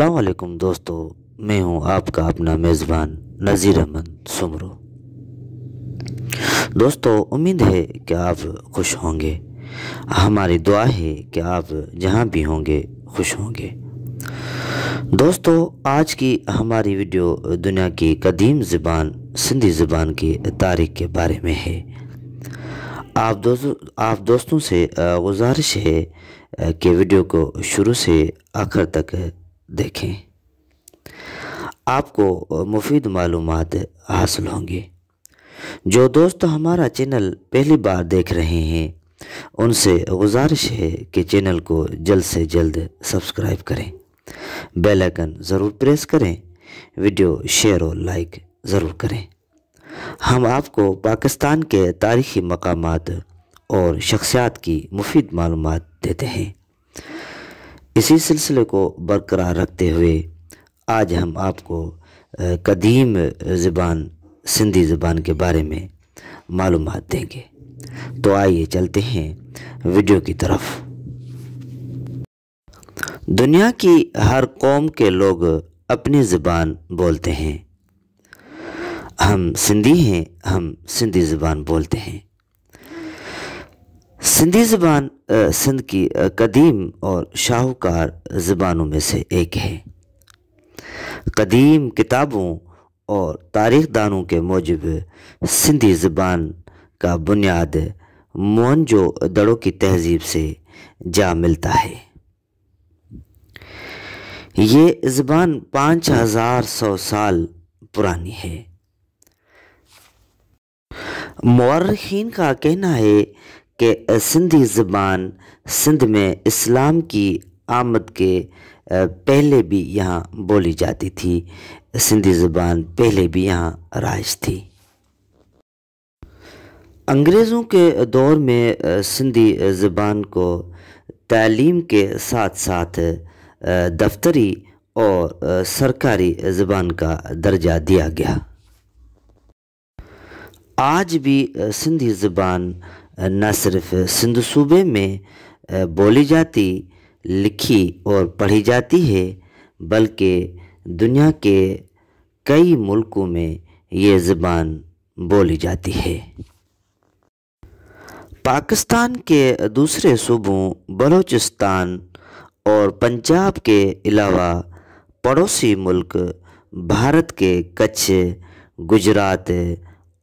असलकुम दोस्तों मैं हूं आपका अपना मेज़बान नज़ीर अहमद सुमरो दोस्तों उम्मीद है कि आप खुश होंगे हमारी दुआ है कि आप जहां भी होंगे खुश होंगे दोस्तों आज की हमारी वीडियो दुनिया की कदीम ज़बान सिंधी ज़बान की तारीख के बारे में है आप दोस्तों आप दोस्तों से गुजारिश है कि वीडियो को शुरू से आखिर तक देखें आपको मुफीद मालूम हासिल होंगे जो दोस्त हमारा चैनल पहली बार देख रहे हैं उनसे गुजारिश है कि चैनल को जल्द से जल्द सब्सक्राइब करें बेल आइकन ज़रूर प्रेस करें वीडियो शेयर और लाइक ज़रूर करें हम आपको पाकिस्तान के तारीखी मकाम और शख्सियात की मुफीद मालूम देते हैं इसी सिलसिले को बरकरार रखते हुए आज हम आपको कदीम ज़बान सिंधी ज़बान के बारे में मालूम देंगे तो आइए चलते हैं वीडियो की तरफ दुनिया की हर कौम के लोग अपनी ज़बान बोलते हैं हम सिंधी हैं हम सिंधी ज़बान बोलते हैं सिंधी ज़बान सिंध की कदीम और शाहूकार ज़बानों में से एक है कदीम किताबों और तारीख दानों के मुजब सिंधी ज़बान का बुनियाद मोनजो दड़ों की तहजीब से जा मिलता है ये ज़बान पाँच हज़ार सौ साल पुरानी है मौरखीन का कहना है कि सिंधी ज़बान सिंध में इस्लाम की आमद के पहले भी यहाँ बोली जाती थी सिंधी ज़बान पहले भी यहाँ राज थी अंग्रेज़ों के दौर में सिंधी ज़बान को तालीम के साथ साथ दफ्तरी और सरकारी ज़बान का दर्जा दिया गया आज भी सिंधी ज़बान न सिर्फ सिंध सूबे में बोली जाती लिखी और पढ़ी जाती है बल्कि दुनिया के कई मुल्कों में ये ज़बान बोली जाती है पाकिस्तान के दूसरे सूबों बलूचिस्तान और पंजाब के अलावा पड़ोसी मुल्क भारत के कच्छ गुजरात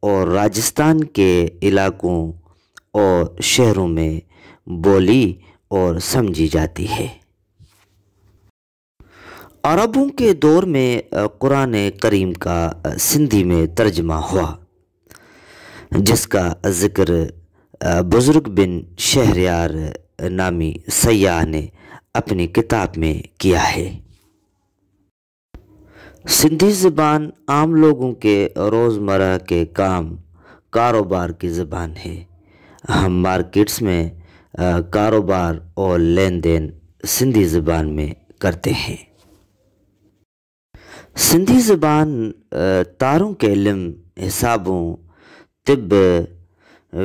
और राजस्थान के इलाकों और शहरों में बोली और समझी जाती है अरबों के दौर में कुरान करीम का सिंधी में तर्जमा हुआ जिसका ज़िक्र बुज़ुर्ग बिन शहरियार नामी सयाह ने अपनी किताब में किया है सिंधी ज़बान आम लोगों के रोज़मर्रा के काम कारोबार की ज़बान है हम मार्केट्स में कारोबार और लेन देन सिंधी ज़बान में करते हैं सिंधी ज़बान तारों के इलम हिसाबों तिब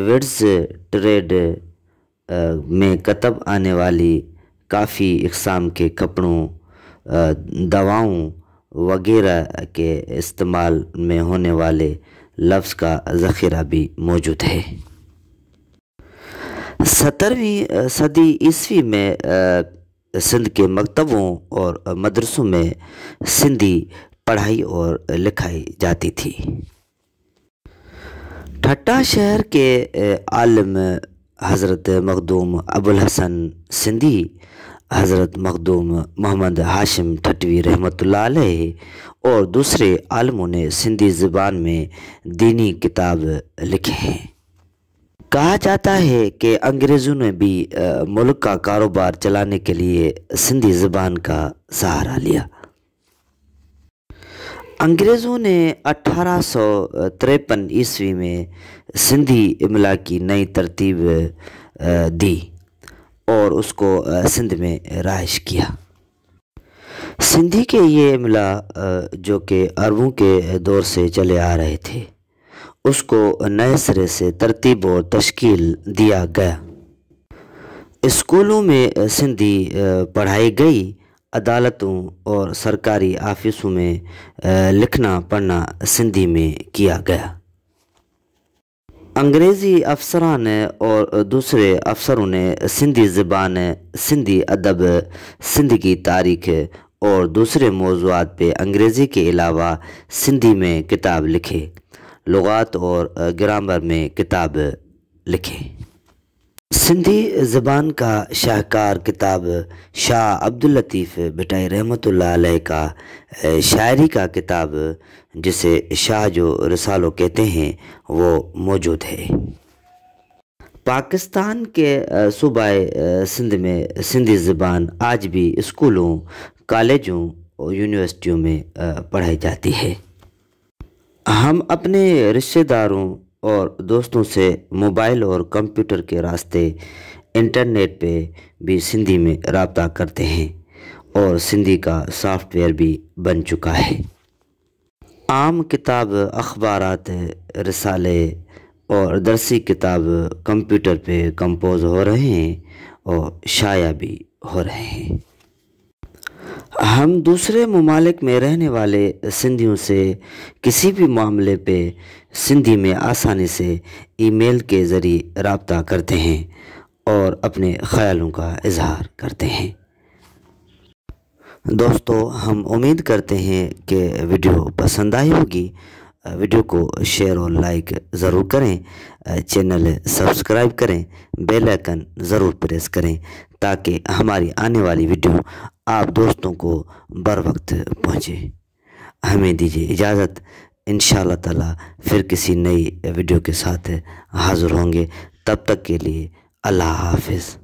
वर्ड्स ट्रेड में कतब आने वाली काफ़ी इकसाम के कपड़ों दवाओं वगैरह के इस्तेमाल में होने वाले लफ्ज़ का ज़ख़ीरा भी मौजूद है सत्रहवीं सदी ईस्वी में सिंध के मकतबों और मदरसों में सिंधी पढ़ाई और लिखाई जाती थी ठट्टा शहर के आलम हज़रत मखदूम अबुल हसन सिंधी हज़रत मखदूम मोहम्मद हाशिम ठटवी रहमत और दूसरे आलमों ने सिंधी ज़बान में दीनी किताब लिखे हैं कहा जाता है कि अंग्रेज़ों ने भी मुल्क का कारोबार चलाने के लिए सिंधी ज़बान का सहारा लिया अंग्रेज़ों ने अठारह सौ तिरपन ईस्वी में सिंधी इमला की नई तरतीब दी और उसको सिंध में रहाइश किया सिंधी के ये अमला जो कि अरबों के दौर से चले आ रहे थे उसको नए सिरे से तरतीब और तश्कील दिया गया स्कूलों में सिंधी पढ़ाई गई अदालतों और सरकारी ऑफिसों में लिखना पढ़ना सिंधी में किया गया अंग्रेज़ी अफसरान और दूसरे अफसरों ने सिंधी ज़बान सिंधी अदब सिंध की तारीख और दूसरे मौजूद पे अंग्रेज़ी के अलावा सिंधी में किताब लिखे लगात और ग्रामर में किताब लिखे सिंधी ज़बान का शाहकार किताब शाह अब्दुल लतीफ़ बिटाई रहमत का शायरी का किताब जिसे शाह जो रसालो कहते हैं वो मौजूद है पाकिस्तान के सूबा सिंध में सिंधी ज़बान आज भी स्कूलों कॉलेजों और यूनिवर्सिटियों में पढ़ाई जाती है हम अपने रिश्तेदारों और दोस्तों से मोबाइल और कंप्यूटर के रास्ते इंटरनेट पे भी सिंधी में रबता करते हैं और सिंधी का सॉफ्टवेयर भी बन चुका है आम किताब अखबार रसाले और दरसी किताब कंप्यूटर पे कंपोज हो रहे हैं और शाया भी हो रहे हैं हम दूसरे ममालिक में रहने वाले सिंधियों से किसी भी मामले पे सिंधी में आसानी से ईमेल के ज़रिए रबता करते हैं और अपने ख्यालों का इजहार करते हैं दोस्तों हम उम्मीद करते हैं कि वीडियो पसंद आई होगी वीडियो को शेयर और लाइक ज़रूर करें चैनल सब्सक्राइब करें बेल आइकन ज़रूर प्रेस करें ताकि हमारी आने वाली वीडियो आप दोस्तों को बर वक्त पहुँचे हमें दीजिए इजाज़त इन ताला फिर किसी नई वीडियो के साथ हाज़िर होंगे तब तक के लिए अल्लाह हाफिज़